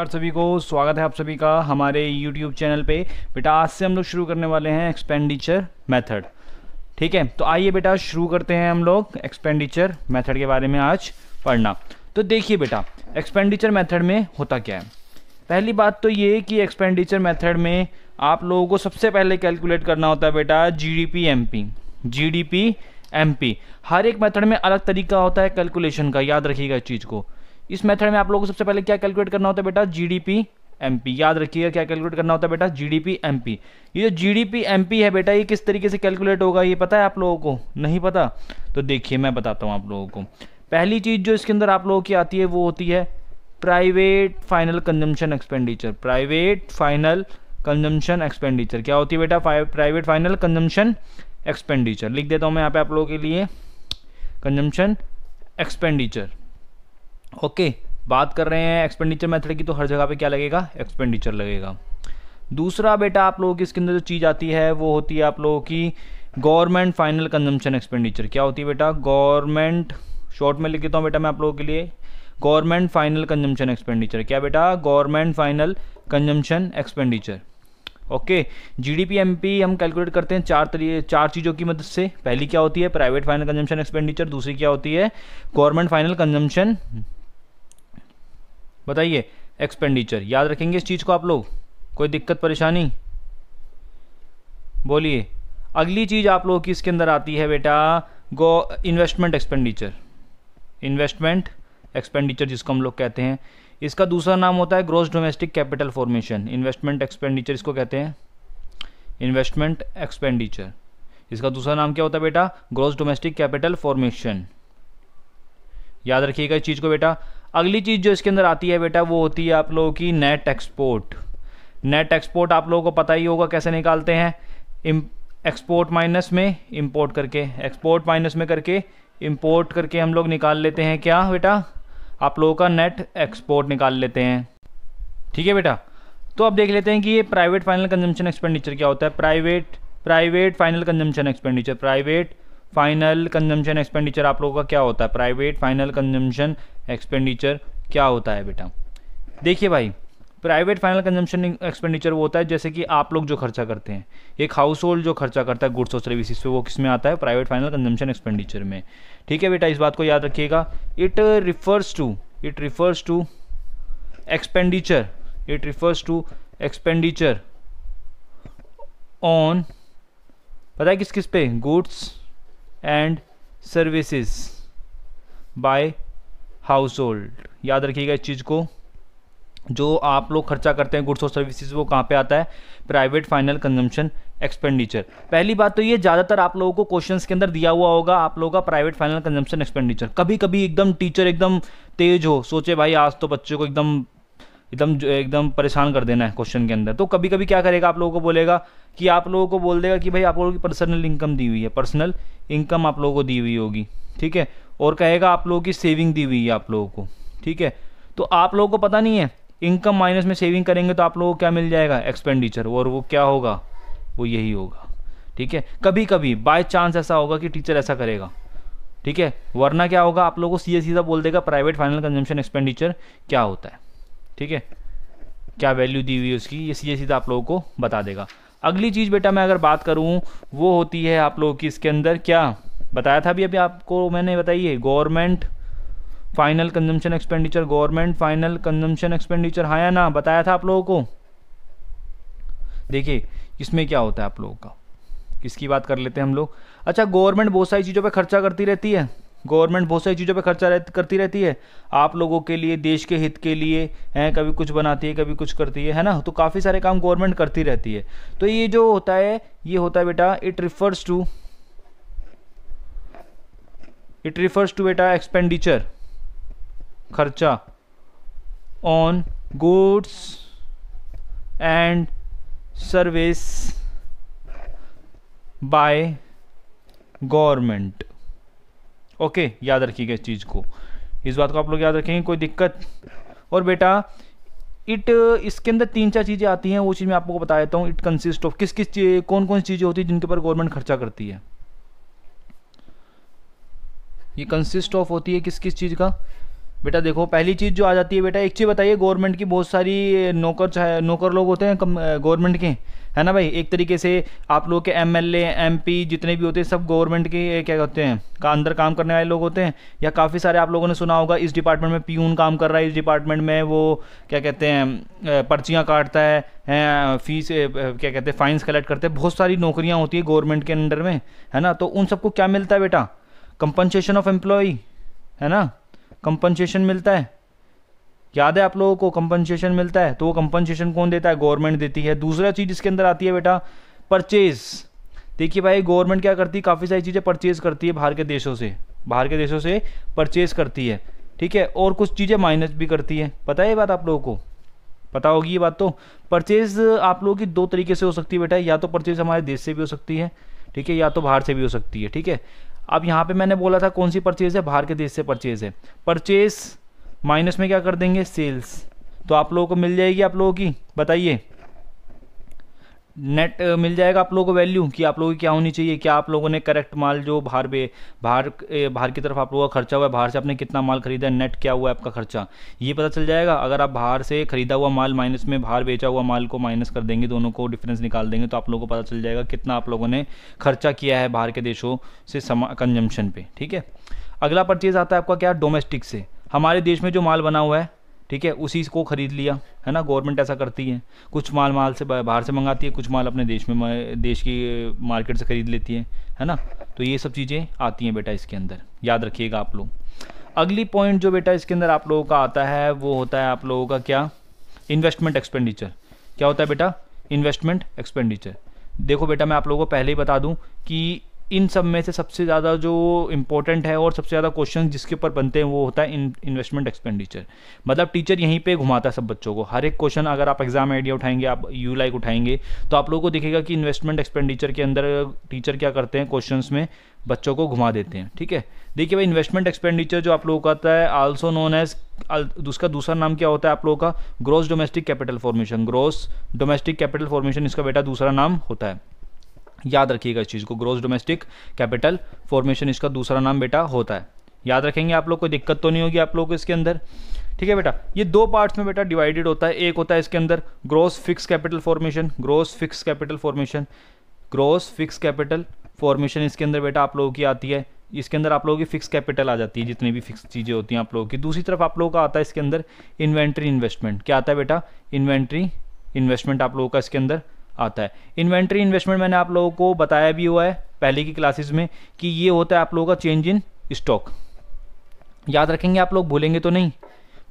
नमस्कार सभी को स्वागत है आप सभी का हमारे YouTube चैनल पे बेटा आज से हम लोग शुरू करने वाले हैं एक्सपेंडिचर मेथड ठीक है तो आइए बेटा शुरू करते हैं हम लोग एक्सपेंडिचर मेथड के बारे में आज पढ़ना तो देखिए बेटा एक्सपेंडिचर मेथड में होता क्या है पहली बात तो ये कि एक्सपेंडिचर मेथड में आप लोगों को सबसे पहले कैलकुलेट करना होता है बेटा G D P M P G D P M P हर एक मेथड में अलग तरीका होता है कैलकुलेशन का याद रखिएगा इस चीज़ को इस मेथड में आप लोगों को सबसे पहले क्या कैलकुलेट करना होता है बेटा जीडीपी एमपी याद रखिएगा क्या कैलकुलेट करना होता है बेटा जीडीपी एमपी ये जो जीडीपी एमपी है बेटा ये किस तरीके से कैलकुलेट होगा ये पता है आप लोगों को नहीं पता तो देखिए मैं बताता हूँ आप लोगों को पहली चीज़ जो इसके अंदर आप लोगों की आती है वो होती है private final consumption expenditure private final consumption expenditure क्या होती है बेटा प्राइवेट फाइनल कंजम्पशन एक्सपेंडिचर लिख देता हूँ मैं यहाँ पे आप लोगों के लिए कंजम्पशन एक्सपेंडिचर ओके बात कर रहे हैं एक्सपेंडिचर मेथड की तो हर जगह पे क्या लगेगा एक्सपेंडिचर लगेगा दूसरा बेटा आप लोगों की इसके अंदर जो चीज़ आती है वो होती है आप लोगों की गवर्नमेंट फाइनल कंजम्पशन एक्सपेंडिचर क्या होती है बेटा गवर्नमेंट शॉर्ट में लिख देता हूँ बेटा मैं आप लोगों के लिए गवर्नमेंट फाइनल कंजम्पशन एक्सपेंडिचर क्या बेटा government final consumption expenditure okay GDP MP हम कैलकुलेट करते हैं चार तरीके चार चीज़ों की मदद से पहली क्या होती है प्राइवेट फाइनल कंजम्पशन एक्सपेंडिचर दूसरी क्या होती है गवर्नमेंट फाइनल कंजम्पशन बताइए एक्सपेंडिचर याद रखेंगे इस चीज़ को आप लोग कोई दिक्कत परेशानी बोलिए अगली चीज़ आप लोगों की इसके अंदर आती है बेटा go investment expenditure investment expenditure जिसको हम लोग कहते हैं इसका दूसरा नाम होता है gross domestic capital formation investment expenditure इसको कहते हैं इन्वेस्टमेंट एक्सपेंडिचर इसका दूसरा नाम क्या होता है बेटा ग्रोस डोमेस्टिक कैपिटल फॉर्मेशन याद रखिएगा इस चीज़ को बेटा अगली चीज़ जो इसके अंदर आती है बेटा वो होती है आप लोगों की नेट एक्सपोर्ट नेट एक्सपोर्ट आप लोगों को पता ही होगा कैसे निकालते हैं एक्सपोर्ट माइनस में इंपोर्ट करके एक्सपोर्ट माइनस में करके इंपोर्ट करके हम लोग निकाल लेते हैं क्या बेटा आप लोगों का नेट एक्सपोर्ट निकाल लेते हैं ठीक है बेटा तो अब देख लेते हैं कि ये प्राइवेट फाइनल कंजम्पशन एक्सपेंडिचर क्या होता है private private final consumption expenditure private final consumption expenditure आप लोगों का क्या होता है प्राइवेट फाइनल कंजम्पशन एक्सपेंडिचर क्या होता है बेटा देखिए भाई प्राइवेट फाइनल कंजम्पशन एक्सपेंडिचर वो होता है जैसे कि आप लोग जो खर्चा करते हैं एक हाउस होल्ड जो खर्चा करता है गुड्स और सर्विसेज पे वो किस में आता है प्राइवेट फाइनल कंजम्पशन एक्सपेंडिचर में ठीक है बेटा इस बात को याद रखिएगा it refers to it refers to expenditure it refers to expenditure on पता है किस किस पे goods and services by household याद रखिएगा इस चीज़ को जो आप लोग खर्चा करते हैं गुड्स और सर्विसेज वो कहाँ पे आता है प्राइवेट फाइनल कंजम्पशन एक्सपेंडिचर पहली बात तो ये ज़्यादातर आप लोगों को क्वेश्चंस के अंदर दिया हुआ होगा आप लोगों का प्राइवेट फाइनल कंजम्पशन एक्सपेंडिचर कभी कभी एकदम टीचर एकदम तेज हो सोचे भाई आज तो बच्चों को एकदम एकदम एकदम परेशान कर देना है क्वेश्चन के अंदर तो कभी कभी क्या करेगा आप लोगों को बोलेगा कि आप लोगों को बोल देगा कि भाई आप लोगों की पर्सनल इनकम दी हुई है पर्सनल इनकम आप लोगों को दी हुई होगी ठीक है और कहेगा आप लोगों की सेविंग दी हुई है आप लोगों को ठीक है तो आप लोगों को पता नहीं है इनकम माइनस में सेविंग करेंगे तो आप लोगों को क्या मिल जाएगा एक्सपेंडिचर और वो क्या होगा वो यही होगा ठीक है कभी कभी बाय चांस ऐसा होगा कि टीचर ऐसा करेगा ठीक है वरना क्या होगा आप लोगों को सीधे सीधा बोल देगा प्राइवेट फाइनल कंजम्पशन एक्सपेंडिचर क्या होता है ठीक है क्या वैल्यू दी हुई है उसकी ये सीधे सीधा आप लोगों को बता देगा अगली चीज़ बेटा मैं अगर बात करूँ वो होती है आप लोगों की इसके अंदर क्या बताया था अभी अभी आपको मैंने बताई है government final consumption expenditure government final consumption expenditure हाँ या ना बताया था आप लोगों को देखिए इसमें क्या होता है आप लोगों का किसकी बात कर लेते हैं हम लोग अच्छा गवर्नमेंट बहुत सारी चीज़ों पर खर्चा करती रहती है गवर्नमेंट बहुत सारी चीज़ों पे खर्चा रह, करती रहती है आप लोगों के लिए देश के हित के लिए हैं कभी कुछ बनाती है कभी कुछ करती है है ना तो काफ़ी सारे काम गवर्नमेंट करती रहती है तो ये जो होता है ये होता है बेटा it refers to it refers to बेटा एक्सपेंडिचर खर्चा on goods and service by government okay याद रखिएगा इस चीज़ को इस बात को आप लोग याद रखेंगे कोई दिक्कत और बेटा इट इसके अंदर तीन चार चीज़ें आती हैं वो चीज़ मैं आपको बता देता हूँ इट कंसिस्ट ऑफ किस किस कौन कौन सी चीज़ें होती है जिनके ऊपर गवर्नमेंट खर्चा करती है ये कंसिस्ट ऑफ होती है किस किस चीज़ का बेटा देखो पहली चीज़ जो आ जाती है बेटा एक चीज़ बताइए गवर्नमेंट की बहुत सारी नौकर चाहे नौकर लोग होते हैं गवर्नमेंट के है ना भाई एक तरीके से आप लोग के एम एल जितने भी होते हैं सब गवर्नमेंट के क्या कहते हैं का अंदर काम करने वाले लोग होते हैं या काफ़ी सारे आप लोगों ने सुना होगा इस डिपार्टमेंट में पीऊन काम कर रहा है इस डिपार्टमेंट में वो क्या कहते हैं पर्चियाँ काटता है, हैं फीस क्या कहते हैं फाइन्स कलेक्ट करते हैं बहुत सारी नौकरियाँ होती है गवर्नमेंट के अंडर में है ना तो उन सबको क्या मिलता है बेटा कंपनसेशन ऑफ एम्प्लॉय है ना कंपनसेशन मिलता है याद है आप लोगों को कंपनसेशन मिलता है तो वो कंपनसेशन कौन देता है गवर्नमेंट देती है दूसरा चीज़ इसके अंदर आती है बेटा परचेज देखिए भाई गवर्नमेंट क्या करती है काफ़ी सारी चीज़ें परचेज करती है बाहर के देशों से बाहर के देशों से परचेज करती है ठीक है और कुछ चीज़ें माइनस भी करती है पता है ये बात आप लोगों को पता होगी ये बात तो परचेज आप लोगों की दो तरीके से हो सकती है बेटा या तो परचेज हमारे देश से भी हो सकती है ठीक है या तो बाहर से भी हो सकती है ठीक है अब यहाँ पे मैंने बोला था कौन सी परचेज है बाहर के देश से परचेज है परचेज माइनस में क्या कर देंगे सेल्स तो आप लोगों को मिल जाएगी आप लोगों की बताइए नेट uh, मिल जाएगा आप लोगों को वैल्यू कि आप लोगों की क्या होनी चाहिए क्या आप लोगों ने करेक्ट माल जो बाहर पे बाहर बाहर की तरफ आप लोगों का खर्चा हुआ है बाहर से आपने कितना माल खरीदा है नेट क्या हुआ है आपका खर्चा ये पता चल जाएगा अगर आप बाहर से खरीदा हुआ माल माइनस में बाहर बेचा हुआ माल को माइनस कर देंगे दोनों को डिफरेंस निकाल देंगे तो आप लोगों को पता चल जाएगा कितना आप लोगों ने खर्चा किया है बाहर के देशों से कंजम्पशन पर ठीक है अगला परचेज आता है आपका क्या डोमेस्टिक से हमारे देश में जो माल बना हुआ है ठीक है उसी को ख़रीद लिया है ना गवर्नमेंट ऐसा करती है कुछ माल माल से बाहर से मंगाती है कुछ माल अपने देश में देश की मार्केट से ख़रीद लेती है है ना तो ये सब चीज़ें आती हैं बेटा इसके अंदर याद रखिएगा आप लोग अगली पॉइंट जो बेटा इसके अंदर आप लोगों का आता है वो होता है आप लोगों का क्या इन्वेस्टमेंट एक्सपेंडिचर क्या होता है बेटा इन्वेस्टमेंट एक्सपेंडिचर देखो बेटा मैं आप लोगों को पहले ही बता दूं कि इन सब में से सबसे ज़्यादा जो इम्पोर्टेंट है और सबसे ज़्यादा क्वेश्चन जिसके ऊपर बनते हैं वो होता है इन्वेस्टमेंट एक्सपेंडिचर मतलब टीचर यहीं पे घुमाता है सब बच्चों को हर एक क्वेश्चन अगर आप एग्जाम आइडिया उठाएंगे आप यू लाइक उठाएंगे तो आप लोगों को दिखेगा कि इन्वेस्टमेंट एक्सपेंडिचर के अंदर टीचर क्या करते हैं क्वेश्चन में बच्चों को घुमा देते हैं ठीक है देखिए भाई इन्वेस्टमेंट एक्सपेंडिचर जो आप लोगों का आता है आल्सो नोन एज उसका दूसरा नाम क्या होता है आप लोगों का gross domestic capital formation gross domestic capital formation इसका बेटा दूसरा नाम होता है याद रखिएगा इस चीज़ को ग्रोस डोमेस्टिक कैपिटल फॉर्मेशन इसका दूसरा नाम बेटा होता है याद रखेंगे आप लोग कोई दिक्कत तो नहीं होगी आप लोग को इसके अंदर ठीक है बेटा ये दो पार्ट्स में बेटा डिवाइडेड होता है एक होता है इसके अंदर gross fixed capital formation gross fixed capital formation gross fixed capital formation इसके अंदर बेटा आप लोगों की आती है इसके अंदर आप लोगों की फिक्स कैपिटल आ जाती है जितनी भी फिक्स चीज़ें होती हैं आप लोगों की दूसरी तरफ आप लोगों का आता है इसके अंदर इन्वेंट्री इन्वेस्टमेंट क्या आता है बेटा इन्वेंट्री इन्वेस्टमेंट आप लोगों का इसके अंदर आता है इन्वेंट्री इन्वेस्टमेंट मैंने आप लोगों को बताया भी हुआ है पहले की क्लासेस में कि ये होता है आप लोगों का चेंज इन स्टॉक याद रखेंगे आप लोग भूलेंगे तो नहीं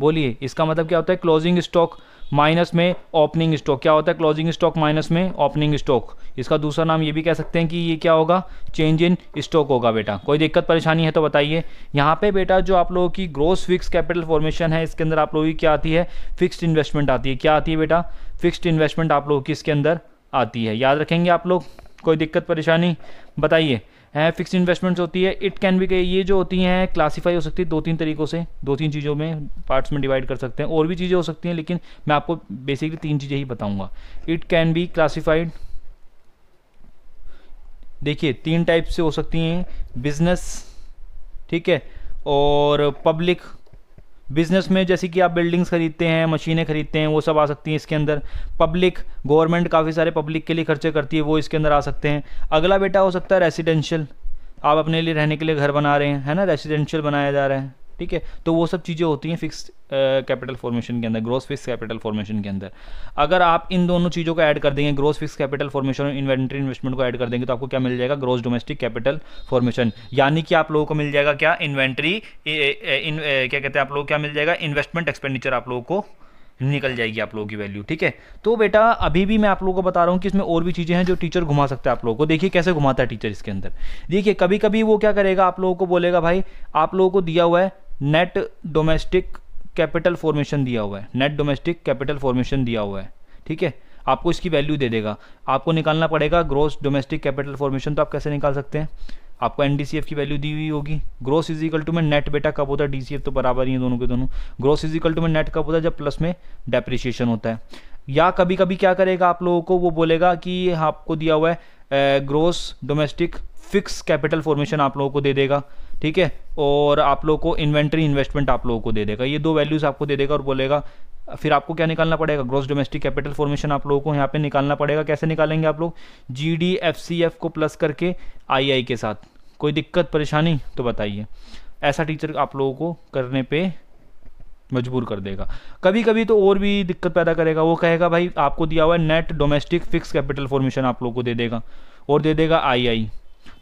बोलिए इसका मतलब क्या होता है क्लोजिंग स्टॉक माइनस में ओपनिंग स्टॉक क्या होता है क्लोजिंग स्टॉक माइनस में ओपनिंग स्टॉक इसका दूसरा नाम ये भी कह सकते हैं कि ये क्या होगा चेंज इन स्टॉक होगा बेटा कोई दिक्कत परेशानी है तो बताइए यहाँ पे बेटा जो आप लोगों की ग्रोस फिक्स कैपिटल फॉर्मेशन है इसके अंदर आप लोगों की क्या आती है फिक्स्ड इन्वेस्टमेंट आती है क्या आती है बेटा फिक्स्ड इन्वेस्टमेंट आप लोगों की इसके अंदर आती है याद रखेंगे आप लोग कोई दिक्कत परेशानी बताइए हैं फिक्स इन्वेस्टमेंट्स होती है इट कैन बी ये जो होती हैं क्लासीफाई हो सकती है दो तीन तरीक़ों से दो तीन चीज़ों में पार्ट्स में डिवाइड कर सकते हैं और भी चीज़ें हो सकती हैं लेकिन मैं आपको बेसिकली तीन चीज़ें ही बताऊंगा इट कैन बी क्लासीफाइड देखिए तीन टाइप से हो सकती हैं बिजनेस ठीक है और पब्लिक बिजनेस में जैसे कि आप बिल्डिंग्स खरीदते हैं मशीनें खरीदते हैं वो सब आ सकती हैं इसके अंदर पब्लिक गवर्नमेंट काफ़ी सारे पब्लिक के लिए खर्चे करती है वो इसके अंदर आ सकते हैं अगला बेटा हो सकता है रेसिडेंशियल आप अपने लिए रहने के लिए घर बना रहे हैं है ना रेसिडेंशियल बनाया जा रहा है ठीक है तो वो सब चीज़ें होती हैं फिक्स कैपिटल फॉर्मेशन के अंदर ग्रोस फिक्स कैपिटल फॉर्मेशन के अंदर अगर आप इन दोनों चीज़ों को ऐड कर देंगे ग्रोस फिक्स कैपिटल फॉर्मेशन और इन्वेंट्री इन्वेस्टमेंट को ऐड कर देंगे तो आपको क्या मिल जाएगा ग्रोस डोमेस्टिक कैपिटल फॉर्मेशन यानी कि आप लोगों को मिल जाएगा क्या इन्वेंट्री इन, क्या कहते हैं आप लोग क्या मिल जाएगा इन्वेस्टमेंट एक्सपेंडिचर आप लोगों को निकल जाएगी आप लोगों की वैल्यू ठीक है तो बेटा अभी भी मैं आप लोगों को बता रहा हूँ कि इसमें और भी चीज़ें हैं जो टीचर घुमा सकते हैं आप लोगों को देखिए कैसे घुमाता है टीचर इसके अंदर देखिए कभी कभी वो क्या करेगा आप लोगों को बोलेगा भाई आप लोगों को दिया हुआ है नेट डोमेस्टिक कैपिटल फॉर्मेशन दिया हुआ है नेट डोमेस्टिक कैपिटल फॉर्मेशन दिया हुआ है ठीक है आपको इसकी वैल्यू दे देगा आपको निकालना पड़ेगा ग्रोस डोमेस्टिक कैपिटल फॉर्मेशन तो आप कैसे निकाल सकते हैं आपको एन की वैल्यू दी हुई होगी ग्रोस इजिकल टू में नेट बेटा कब होता है डी तो बराबर ही है दोनों के दोनों ग्रोस इजिकल टू में नेट कब होता है जब प्लस में डेप्रिशिएशन होता है या कभी कभी क्या करेगा आप लोगों को वो बोलेगा कि आपको दिया हुआ है gross domestic fixed capital formation आप लोगों को दे देगा ठीक है और आप लोग को इन्वेंट्री इन्वेस्टमेंट आप लोगों को दे देगा ये दो वैल्यूज़ आपको दे देगा और बोलेगा फिर आपको क्या निकालना पड़ेगा ग्रॉस डोमेस्टिक कैपिटल फॉर्मेशन आप लोगों को यहाँ पे निकालना पड़ेगा कैसे निकालेंगे आप लोग G D F C F को प्लस करके आई आई के साथ कोई दिक्कत परेशानी तो बताइए ऐसा टीचर आप लोगों को करने पे मजबूर कर देगा कभी कभी तो और भी दिक्कत पैदा करेगा वो कहेगा भाई आपको दिया हुआ है net domestic fixed capital formation आप लोगों को दे देगा और दे देगा आई आई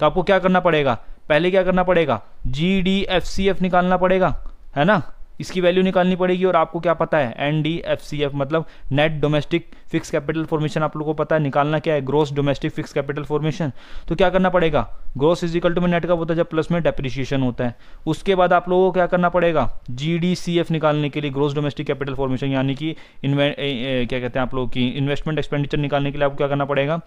तो आपको क्या करना पड़ेगा पहले क्या करना पड़ेगा G D F C F निकालना पड़ेगा है ना इसकी वैल्यू निकालनी पड़ेगी और आपको क्या पता है N D F C F मतलब net domestic fixed capital formation आप लोगों को पता है निकालना क्या है gross domestic fixed capital formation तो क्या करना पड़ेगा ग्रोस इज इक्वल टू में नेट का होता है जब प्लस में डेप्रिशिएशन होता है उसके बाद आप लोगों को क्या करना पड़ेगा जी डी सी एफ निकालने के लिए ग्रोस डोमेस्टिक कैपिटल फॉर्मेशन यानी कि क्या कहते हैं आप लोगों की इन्वेस्टमेंट एक्सपेंडिचर निकालने के लिए आपको क्या करना पड़ेगा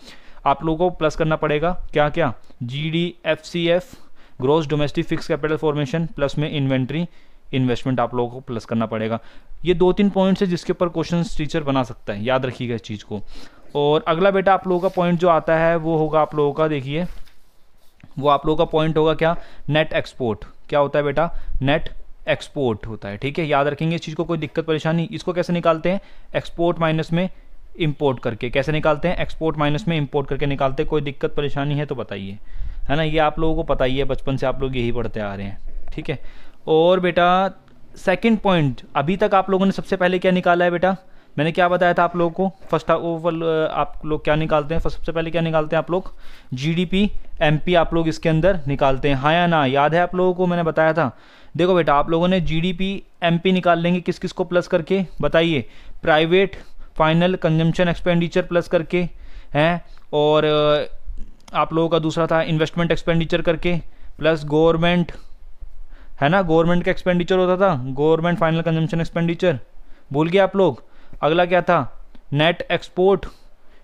आप लोगों को प्लस करना पड़ेगा क्या क्या G D F C F gross domestic fixed capital formation plus में इन्वेंट्री इन्वेस्टमेंट आप लोगों को प्लस करना पड़ेगा ये दो तीन पॉइंट्स है जिसके ऊपर क्वेश्चन टीचर बना सकता है याद रखिएगा इस चीज़ को और अगला बेटा आप लोगों का पॉइंट जो आता है वो होगा आप लोगों का देखिए वो आप लोगों का पॉइंट होगा क्या नेट एक्सपोर्ट क्या होता है बेटा नेट एक्सपोर्ट होता है ठीक है याद रखेंगे इस चीज़ को कोई दिक्कत परेशानी इसको कैसे निकालते हैं एक्सपोर्ट माइनस में इम्पोर्ट करके कैसे निकालते हैं एक्सपोर्ट माइनस में इम्पोर्ट करके निकालते हैं कोई दिक्कत परेशानी है तो बताइए है ना ये आप लोगों को पता ही है बचपन से आप लोग यही पढ़ते आ रहे हैं ठीक है और बेटा सेकेंड पॉइंट अभी तक आप लोगों ने सबसे पहले क्या निकाला है बेटा मैंने क्या बताया था आप लोगों को फर्स्ट ओवर आप लोग क्या निकालते हैं सबसे पहले क्या निकालते हैं आप लोग जीडीपी एमपी आप लोग इसके अंदर निकालते हैं हाँ या ना याद है आप लोगों को मैंने बताया था देखो बेटा आप लोगों ने जीडीपी एमपी निकाल लेंगे किस किस को प्लस करके बताइए private final consumption expenditure plus करके हैं और आप लोगों का दूसरा था इन्वेस्टमेंट एक्सपेंडिचर करके प्लस गवर्नमेंट है ना गवर्नमेंट का एक्सपेंडिचर होता था गवर्नमेंट फाइनल कंजम्पशन एक्सपेंडिचर भूल गए आप लोग अगला क्या था नेट एक्सपोर्ट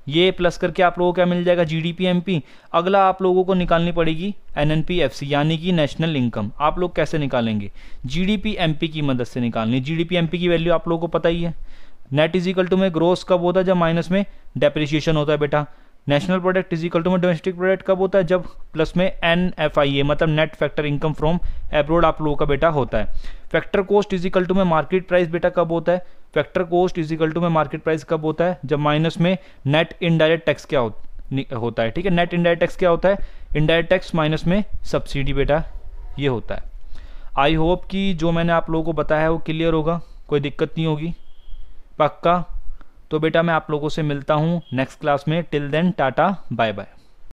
ये प्लस करके आप लोगों को क्या मिल जाएगा G D P M P अगला आप लोगों को निकालनी पड़ेगी N N P F C यानी कि नेशनल इनकम आप लोग कैसे निकालेंगे G D P M P की मदद से निकालनी G D P M P की वैल्यू आप लोगों को पता ही है नेट इजिकल टू में ग्रोस कब होता है जब माइनस में डेप्रिशिएशन होता है बेटा national product is equal to में डोमेस्टिक प्रोडक्ट कब होता है जब प्लस में एन एफ आई ए मतलब net factor income from abroad आप लोगों का बेटा होता है factor cost is equal to में मार्केट प्राइस बेटा कब होता है factor cost is equal to में मार्केट प्राइस कब होता है जब माइनस में नेट इनडायरेक्ट टैक्स क्या होता है ठीक है नेट इनडायरेक्ट टैक्स क्या होता है इनडायरेक्ट टैक्स माइनस में सब्सिडी बेटा ये होता है आई होप कि जो मैंने आप लोगों को बताया है वो क्लियर होगा कोई दिक्कत नहीं होगी पक्का तो बेटा मैं आप लोगों से मिलता हूँ नेक्स्ट क्लास में till then tata bye bye